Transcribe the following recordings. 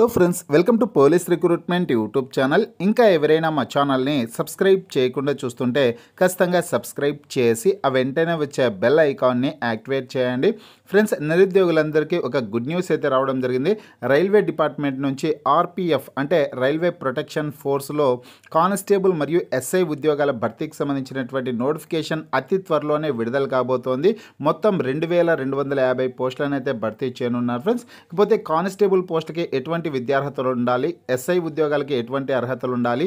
hello friends welcome to police recruitment YouTube channel ఇంకా ఎవరైనా మా ఛానల్ని సబ్స్క్రైబ్ చేయకుండా చూస్తుంటే ఖచ్చితంగా సబ్స్క్రైబ్ చేసి ఆ వెంటనే వచ్చే బెల్ ఐకాన్ని యాక్టివేట్ చేయండి ఫ్రెండ్స్ నిరుద్యోగులందరికీ ఒక గుడ్ న్యూస్ అయితే రావడం జరిగింది రైల్వే డిపార్ట్మెంట్ నుంచి ఆర్పిఎఫ్ అంటే రైల్వే ప్రొటెక్షన్ ఫోర్స్లో కానిస్టేబుల్ మరియు ఎస్ఐ ఉద్యోగాల భర్తీకి సంబంధించినటువంటి నోటిఫికేషన్ అతి త్వరలోనే విడుదల కాబోతోంది మొత్తం రెండు వేల రెండు వందల యాభై పోస్టులను అయితే భర్తీ చేయనున్నారు ఫ్రెండ్స్ ఇకపోతే కానిస్టేబుల్ పోస్ట్కి ఎటువంటి ఎటువంటి విద్యార్హతలు ఉండాలి ఎస్ఐ ఉద్యోగాలకి ఎటువంటి అర్హతలు ఉండాలి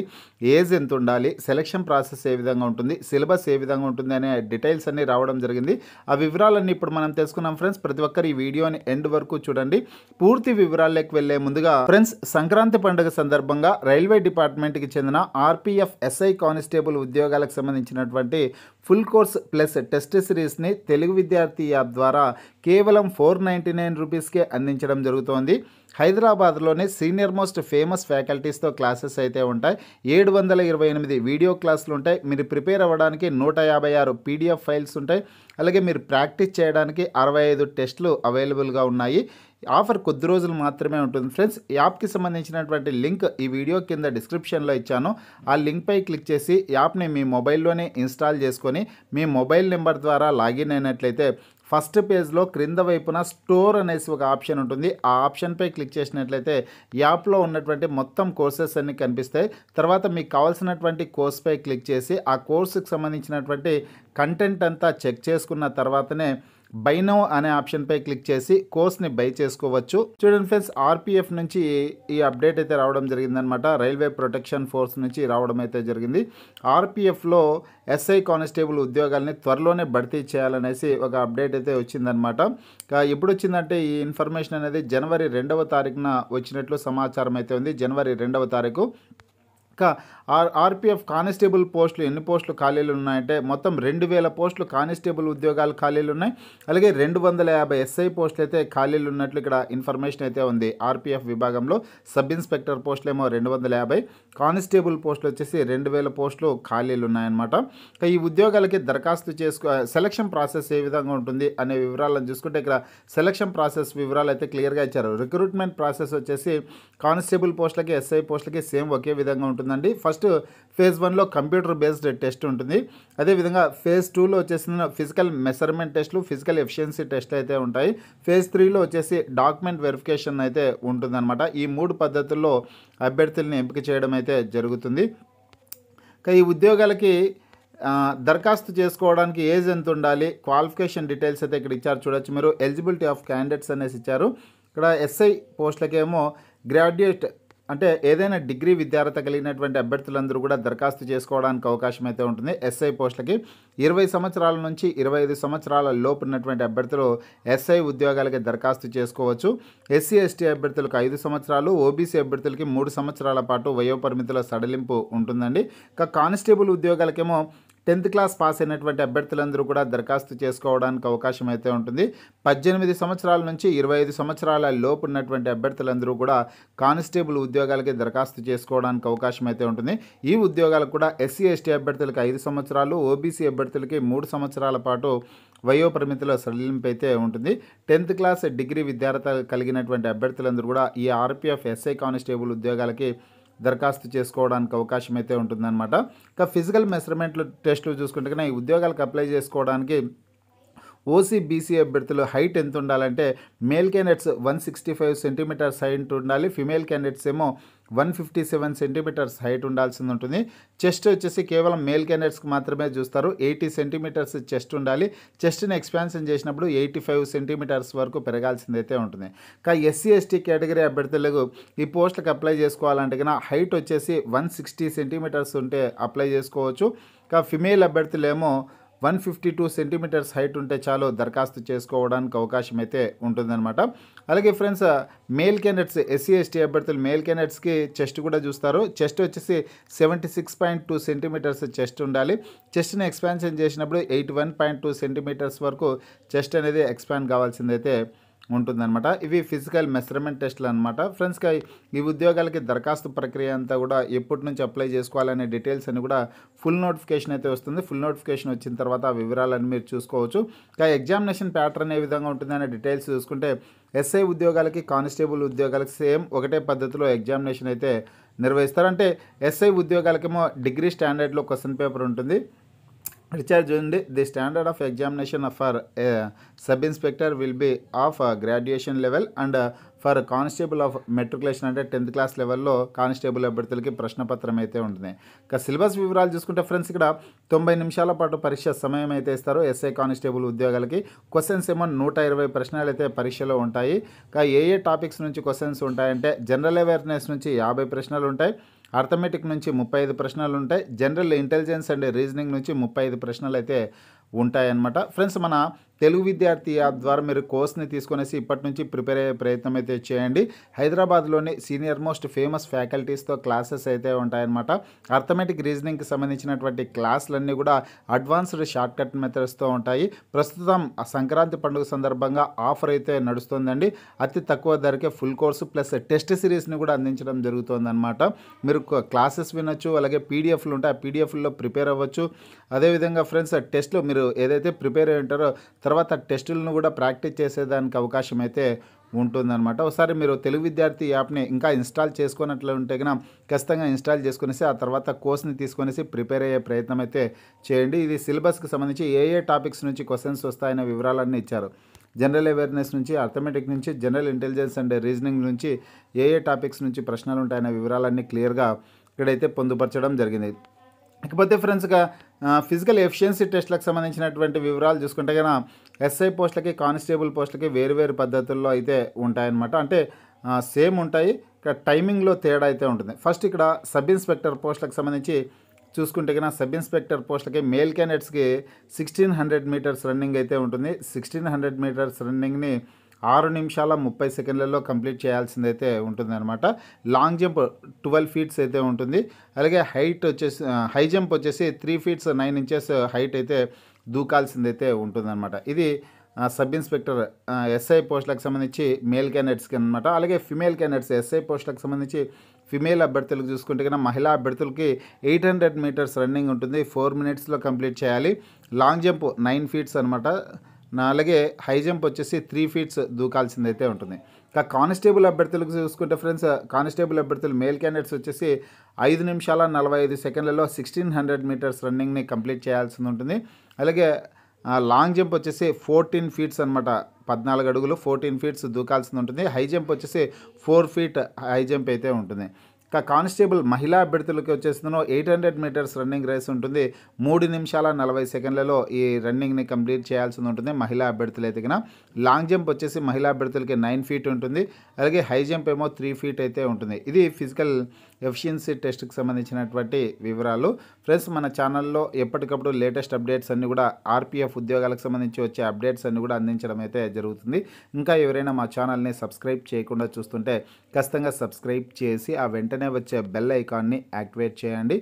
ఏజ్ ఎంత ఉండాలి సెలక్షన్ ప్రాసెస్ ఏ విధంగా ఉంటుంది సిలబస్ ఏ విధంగా ఉంటుంది అనే డీటెయిల్స్ అన్నీ రావడం జరిగింది ఆ వివరాలన్నీ ఇప్పుడు మనం తెలుసుకున్నాం ఫ్రెండ్స్ ప్రతి ఒక్కరు ఈ వీడియోని ఎండ్ వరకు చూడండి పూర్తి వివరాల్లోకి వెళ్లే ముందుగా ఫ్రెండ్స్ సంక్రాంతి పండుగ సందర్భంగా రైల్వే డిపార్ట్మెంట్కి చెందిన ఆర్పీఎఫ్ ఎస్ఐ కానిస్టేబుల్ ఉద్యోగాలకు సంబంధించినటువంటి ఫుల్ కోర్స్ ప్లస్ టెస్ట్ సిరీస్ని తెలుగు విద్యార్థి యాప్ ద్వారా కేవలం ఫోర్ నైంటీ నైన్ రూపీస్కే అందించడం జరుగుతోంది హైదరాబాద్లోనే సీనియర్ మోస్ట్ ఫేమస్ ఫ్యాకల్టీస్తో క్లాసెస్ అయితే ఉంటాయి ఏడు వందల ఇరవై ఎనిమిది వీడియో క్లాసులు ఉంటాయి మీరు ప్రిపేర్ అవ్వడానికి నూట యాభై ఆరు పీడిఎఫ్ ఫైల్స్ ఉంటాయి అలాగే మీరు ప్రాక్టీస్ చేయడానికి అరవై ఐదు టెస్టులు అవైలబుల్గా ఉన్నాయి ఆఫర్ కొద్ది రోజులు మాత్రమే ఉంటుంది ఫ్రెండ్స్ యాప్కి సంబంధించినటువంటి లింక్ ఈ వీడియో కింద డిస్క్రిప్షన్లో ఇచ్చాను ఆ లింక్పై క్లిక్ చేసి యాప్ని మీ మొబైల్లోనే ఇన్స్టాల్ చేసుకొని మీ మొబైల్ నెంబర్ ద్వారా లాగిన్ అయినట్లయితే ఫస్ట్ పేజ్లో క్రింద వైపున స్టోర్ అనేసి ఒక ఆప్షన్ ఉంటుంది ఆ ఆప్షన్పై క్లిక్ చేసినట్లయితే యాప్లో ఉన్నటువంటి మొత్తం కోర్సెస్ అన్నీ కనిపిస్తాయి తర్వాత మీకు కావాల్సినటువంటి కోర్స్పై క్లిక్ చేసి ఆ కోర్సుకు సంబంధించినటువంటి కంటెంట్ అంతా చెక్ చేసుకున్న తర్వాతనే బైనో అనే అనే ఆప్షన్పై క్లిక్ చేసి కోర్స్ని బై చేసుకోవచ్చు చూడండి ఫ్రెండ్స్ ఆర్పిఎఫ్ నుంచి ఈ అప్డేట్ అయితే రావడం జరిగిందనమాట రైల్వే ప్రొటెక్షన్ ఫోర్స్ నుంచి రావడం అయితే జరిగింది లో ఎస్ఐ కానిస్టేబుల్ ఉద్యోగాల్ని త్వరలోనే భర్తీ చేయాలనేసి ఒక అప్డేట్ అయితే వచ్చిందనమాట ఎప్పుడు వచ్చిందంటే ఈ ఇన్ఫర్మేషన్ అనేది జనవరి రెండవ తారీఖున వచ్చినట్లు సమాచారం అయితే ఉంది జనవరి రెండవ తారీఖు ఇంకా ఆర్ ఆర్పిఎఫ్ కానిస్టేబుల్ పోస్టులు ఎన్ని పోస్టులు ఖాళీలు ఉన్నాయంటే మొత్తం రెండు వేల పోస్టులు కానిస్టేబుల్ ఉద్యోగాలు ఖాళీలు ఉన్నాయి అలాగే రెండు వందల యాభై ఎస్ఐ పోస్టులు అయితే ఖాళీలు ఉన్నట్లు ఇక్కడ ఇన్ఫర్మేషన్ అయితే ఉంది ఆర్పిఎఫ్ విభాగంలో సబ్ ఇన్స్పెక్టర్ పోస్టులు ఏమో రెండు వందల యాభై కానిస్టేబుల్ పోస్టులు వచ్చేసి రెండు వేల పోస్టులు ఖాళీలు ఉన్నాయన్నమాట ఇంకా ఈ ఉద్యోగాలకి దరఖాస్తు చేసుకో సెలక్షన్ ప్రాసెస్ ఏ విధంగా ఉంటుంది అనే వివరాలను చూసుకుంటే ఇక్కడ సెలక్షన్ ప్రాసెస్ వివరాలు అయితే క్లియర్గా ఇచ్చారు రిక్రూట్మెంట్ ప్రాసెస్ వచ్చేసి కానిస్టేబుల్ పోస్టులకి ఎస్ఐ పోస్టులకి సేమ్ ఒకే విధంగా ఉంటుంది ఉంటుందండి ఫస్ట్ ఫేజ్ వన్లో కంప్యూటర్ బేస్డ్ టెస్ట్ ఉంటుంది అదేవిధంగా ఫేజ్ టూలో వచ్చేసిన ఫిజికల్ మెజర్మెంట్ టెస్ట్లు ఫిజికల్ ఎఫిషియన్సీ టెస్ట్లు అయితే ఉంటాయి ఫేజ్ త్రీలో వచ్చేసి డాక్యుమెంట్ వెరిఫికేషన్ అయితే ఉంటుందన్నమాట ఈ మూడు పద్ధతుల్లో అభ్యర్థుల్ని ఎంపిక చేయడం అయితే జరుగుతుంది ఇంకా ఈ ఉద్యోగాలకి దరఖాస్తు చేసుకోవడానికి ఏజ్ ఎంత ఉండాలి క్వాలిఫికేషన్ డీటెయిల్స్ అయితే ఇక్కడ ఇచ్చారు చూడొచ్చు మీరు ఎలిజిబిలిటీ ఆఫ్ క్యాండిడేట్స్ అనేసి ఇచ్చారు ఇక్కడ ఎస్ఐ పోస్టులకేమో గ్రాడ్యుయేట్ అంటే ఏదైనా డిగ్రీ విద్యార్హత కలిగినటువంటి అభ్యర్థులందరూ కూడా దరఖాస్తు చేసుకోవడానికి అవకాశం అయితే ఉంటుంది ఎస్ఐ పోస్టులకి ఇరవై సంవత్సరాల నుంచి ఇరవై ఐదు సంవత్సరాల లోపు ఉన్నటువంటి అభ్యర్థులు ఎస్ఐ ఉద్యోగాలకి దరఖాస్తు చేసుకోవచ్చు ఎస్సీ ఎస్టీ అభ్యర్థులకు ఐదు సంవత్సరాలు ఓబీసీ అభ్యర్థులకి మూడు సంవత్సరాల పాటు వయోపరిమితిలో సడలింపు ఉంటుందండి ఇక కానిస్టేబుల్ ఉద్యోగాలకేమో టెన్త్ క్లాస్ పాస్ అయినటువంటి అభ్యర్థులందరూ కూడా దరఖాస్తు చేసుకోవడానికి అవకాశం అయితే ఉంటుంది పద్దెనిమిది సంవత్సరాల నుంచి ఇరవై ఐదు సంవత్సరాల లోపు ఉన్నటువంటి అభ్యర్థులందరూ కూడా కానిస్టేబుల్ ఉద్యోగాలకి దరఖాస్తు చేసుకోవడానికి అవకాశం అయితే ఉంటుంది ఈ ఉద్యోగాలకు కూడా ఎస్సీ ఎస్టీ అభ్యర్థులకు ఐదు సంవత్సరాలు ఓబీసీ అభ్యర్థులకి మూడు సంవత్సరాల పాటు వయో సడలింపు అయితే ఉంటుంది టెన్త్ క్లాస్ డిగ్రీ విద్యార్థులు కలిగినటువంటి అభ్యర్థులందరూ కూడా ఈ ఆర్పీఎఫ్ ఎస్ఐ కానిస్టేబుల్ ఉద్యోగాలకి దరఖాస్తు చేసుకోవడానికి అవకాశం అయితే ఉంటుందన్నమాట ఇంకా ఫిజికల్ మెజర్మెంట్లు టెస్ట్లు చూసుకుంటే ఈ ఉద్యోగాలకు అప్లై చేసుకోవడానికి ఓసీ బీసీ అభ్యర్థులు హైట్ ఎంత ఉండాలంటే male candidates one sixty five centimetres height ఉండాలి ఫిమేల్ క్యాండిడేట్స్ ఏమో one fifty seven centimetres height ఉండాల్సింది ఉంటుంది చెస్ట్ వచ్చేసి కేవలం మేల్ క్యాండిడేట్స్కి మాత్రమే చూస్తారు ఎయిటీ సెంటీమీటర్స్ చెస్ట్ ఉండాలి చెస్ట్ని ఎక్స్పాన్షన్ చేసినప్పుడు ఎయిటీ ఫైవ్ సెంటీమీటర్స్ వరకు పెరగాల్సిందైతే ఉంటుంది కానీ ఎస్సీ ఎస్టీ కేటగిరీ అభ్యర్థులకు ఈ పోస్టులకు అప్లై చేసుకోవాలంటే కన్నా హైట్ వచ్చేసి వన్ సిక్స్టీ సెంటీమీటర్స్ ఉంటే అప్లై చేసుకోవచ్చు ఇంకా ఫిమేల్ అభ్యర్థులేమో one fifty two centimetres height ఉంటే చాలు దరఖాస్తు చేసుకోవడానికి అవకాశం అయితే ఉంటుందన్నమాట అలాగే friends male candidates SC ST అభ్యర్థులు మేల్ క్యాండిడేట్స్కి చెస్ట్ కూడా చూస్తారు చెస్ట్ వచ్చేసి seventy six point two centimetres chest ఉండాలి చెస్ట్ని ఎక్స్పాన్షన్ చేసినప్పుడు eighty one point two centimetres వరకు చెస్ట్ అనేది ఎక్స్పాండ్ కావాల్సిందైతే ఉంటుందన్నమాట ఇవి ఫిజికల్ మెజర్మెంట్ టెస్ట్లు అనమాట ఫ్రెండ్స్ ఈ ఉద్యోగాలకి దరఖాస్తు ప్రక్రియ అంతా కూడా ఎప్పటి నుంచి అప్లై చేసుకోవాలనే డీటెయిల్స్ అని కూడా ఫుల్ నోటిఫికేషన్ అయితే వస్తుంది ఫుల్ నోటిఫికేషన్ వచ్చిన తర్వాత ఆ వివరాలను మీరు చూసుకోవచ్చు కానీ ఎగ్జామినేషన్ ప్యాటర్న్ ఏ విధంగా ఉంటుందనే డీటెయిల్స్ చూసుకుంటే ఎస్ఐ ఉద్యోగాలకి కానిస్టేబుల్ ఉద్యోగాలకి సేమ్ ఒకటే పద్ధతిలో ఎగ్జామినేషన్ అయితే నిర్వహిస్తారు అంటే ఎస్ఐ ఉద్యోగాలకేమో డిగ్రీ స్టాండర్డ్లో క్వశ్చన్ పేపర్ ఉంటుంది రిచార్జ్ చూడండి the standard of examination for sub inspector will be of graduation level and for constable of matriculation అంటే టెన్త్ క్లాస్ లెవెల్లో కానిస్టేబుల్ అభ్యర్థులకి ప్రశ్నపత్రం అయితే ఉంటుంది ఇక సిలబస్ వివరాలు చూసుకుంటే ఫ్రెండ్స్ ఇక్కడ తొంభై నిమిషాల పాటు పరీక్ష సమయం అయితే ఇస్తారు ఎస్ఐ కానిస్టేబుల్ ఉద్యోగాలకి క్వశ్చన్స్ ఏమో నూట ఇరవై ప్రశ్నలు అయితే పరీక్షలో ఉంటాయి ఇక ఏ ఏ టాపిక్స్ నుంచి క్వశ్చన్స్ ఉంటాయంటే జనరల్ అవేర్నెస్ నుంచి యాభై ప్రశ్నలు ఉంటాయి అర్థమెటిక్ నుంచి ముప్పై ఐదు ప్రశ్నలు ఉంటాయి జనరల్ ఇంటెలిజెన్స్ అండ్ రీజనింగ్ నుంచి ముప్పై ఐదు ప్రశ్నలు అయితే ఉంటాయన్నమాట ఫ్రెండ్స్ మన తెలుగు విద్యార్థి యాప్ ద్వారా మీరు కోర్స్ని తీసుకునేసి ఇప్పటి నుంచి ప్రిపేర్ అయ్యే ప్రయత్నం అయితే చేయండి హైదరాబాద్లోని సీనియర్ మోస్ట్ ఫేమస్ ఫ్యాకల్టీస్తో క్లాసెస్ అయితే ఉంటాయన్నమాట అర్థమెటిక్ రీజనింగ్కి సంబంధించినటువంటి క్లాసులన్నీ కూడా అడ్వాన్స్డ్ షార్ట్ కట్ మెథడ్స్తో ఉంటాయి ప్రస్తుతం సంక్రాంతి పండుగ సందర్భంగా ఆఫర్ అయితే నడుస్తుందండి అతి తక్కువ ధరకే ఫుల్ కోర్సు ప్లస్ టెస్ట్ సిరీస్ని కూడా అందించడం జరుగుతుందన్నమాట మీరు క్లాసెస్ వినొచ్చు అలాగే పీడిఎఫ్లు ఉంటాయి ఆ పీడిఎఫ్లో ప్రిపేర్ అవ్వచ్చు అదేవిధంగా ఫ్రెండ్స్ టెస్ట్లో మీరు ఏదైతే ప్రిపేర్ అయి ఉంటారో తర్వాత టెస్టులను కూడా ప్రాక్టీస్ చేసేదానికి అవకాశం అయితే ఉంటుందన్నమాట ఒకసారి మీరు తెలుగు విద్యార్థి యాప్ని ఇంకా ఇన్స్టాల్ చేసుకున్నట్లు ఉంటే కన్నా ఖచ్చితంగా ఇన్స్టాల్ చేసుకునేసి ఆ తర్వాత కోర్స్ని తీసుకునేసి ప్రిపేర్ అయ్యే ప్రయత్నం అయితే చేయండి ఇది సిలబస్కి సంబంధించి ఏ ఏ టాపిక్స్ నుంచి క్వశ్చన్స్ వస్తాయనే వివరాలన్నీ ఇచ్చారు జనరల్ అవేర్నెస్ నుంచి అర్థమెటిక్ నుంచి జనరల్ ఇంటెలిజెన్స్ అండ్ రీజనింగ్ నుంచి ఏ ఏ టాపిక్స్ నుంచి ప్రశ్నలు ఉంటాయనే వివరాలన్నీ క్లియర్గా ఇక్కడైతే పొందుపరచడం జరిగింది ఇకపోతే ఫ్రెండ్స్గా ఫిజికల్ ఎఫిషియన్సీ టెస్ట్లకు సంబంధించినటువంటి వివరాలు చూసుకుంటే కనుక ఎస్ఐ పోస్టులకి కానిస్టేబుల్ పోస్టులకి వేరువేరు పద్ధతుల్లో అయితే ఉంటాయన్నమాట అంటే సేమ్ ఉంటాయి ఇక్కడ టైమింగ్లో తేడా అయితే ఉంటుంది ఫస్ట్ ఇక్కడ సబ్ ఇన్స్పెక్టర్ పోస్టులకు సంబంధించి చూసుకుంటే కనుక సబ్ ఇన్స్పెక్టర్ పోస్టులకి మేల్ క్యాండిడేట్స్కి సిక్స్టీన్ హండ్రెడ్ మీటర్స్ రన్నింగ్ అయితే ఉంటుంది సిక్స్టీన్ హండ్రెడ్ మీటర్స్ రన్నింగ్ని ఆరు నిమిషాల ముప్పై సెకండ్లలో కంప్లీట్ చేయాల్సిందైతే అనమాట లాంగ్ జంప్ ట్వెల్వ్ ఫీట్స్ అయితే ఉంటుంది అలాగే హైట్ వచ్చేసి హై జంప్ వచ్చేసి three feets nine inches height అయితే దూకాల్సిందైతే ఉంటుందన్నమాట ఇది సబ్ ఇన్స్పెక్టర్ ఎస్ఐ పోస్టులకు సంబంధించి మేల్ క్యాండిడేట్స్కి అనమాట అలాగే ఫిమేల్ క్యాండిడేట్స్ ఎస్ఐ పోస్టులకు సంబంధించి ఫిమేల్ అభ్యర్థులకు చూసుకుంటే కన్నా మహిళా అభ్యర్థులకి ఎయిట్ హండ్రెడ్ మీటర్స్ రన్నింగ్ ఉంటుంది ఫోర్ మినిట్స్లో కంప్లీట్ చేయాలి లాంగ్ జంప్ నైన్ ఫీట్స్ అనమాట అలాగే హై జంప్ వచ్చేసి త్రీ ఫీట్స్ దూకాల్సింది అయితే ఉంటుంది ఇక కానిస్టేబుల్ అభ్యర్థులకు చూసుకుంటే ఫ్రెండ్స్ కానిస్టేబుల్ అభ్యర్థులు మేల్ క్యాండిడేట్స్ వచ్చేసి ఐదు నిమిషాల నలభై ఐదు సెకండ్లలో సిక్స్టీన్ హండ్రెడ్ మీటర్స్ రన్నింగ్ని కంప్లీట్ చేయాల్సి ఉంటుంది అలాగే లాంగ్ జంప్ వచ్చేసి ఫోర్టీన్ ఫీట్స్ అనమాట పద్నాలుగు అడుగులు ఫోర్టీన్ ఫీట్స్ దూకాల్సి ఉంటుంది హై జంప్ వచ్చేసి ఫోర్ ఫీట్ హై జంప్ అయితే ఉంటుంది ఇక కానిస్టేబుల్ మహిళా అభ్యర్థులకి వచ్చేస్తున్నో eight hundred metres running race ఉంటుంది మూడు నిమిషాల నలభై సెకండ్లలో ఈ రన్నింగ్ని కంప్లీట్ చేయాల్సి ఉంటుంది మహిళా అభ్యర్థులు ఎదిగిన లాంగ్ జంప్ వచ్చేసి మహిళా అభ్యర్థులకి నైన్ ఫీట్ ఉంటుంది అలాగే హై జంప్ ఏమో త్రీ ఫీట్ అయితే ఉంటుంది ఇది ఫిజికల్ ఎఫిషియన్సీ టెస్ట్కి సంబంధించినటువంటి వివరాలు ఫ్రెండ్స్ మన ఛానల్లో ఎప్పటికప్పుడు లేటెస్ట్ అప్డేట్స్ అన్నీ కూడా ఆర్పిఎఫ్ ఉద్యోగాలకు సంబంధించి వచ్చే అప్డేట్స్ అన్ని కూడా అందించడం అయితే జరుగుతుంది ఇంకా ఎవరైనా మా ఛానల్ని సబ్స్క్రైబ్ చేయకుండా చూస్తుంటే ఖచ్చితంగా సబ్స్క్రైబ్ చేసి ఆ వెంటనే వచ్చే బెల్ ఐకాన్ని యాక్టివేట్ చేయండి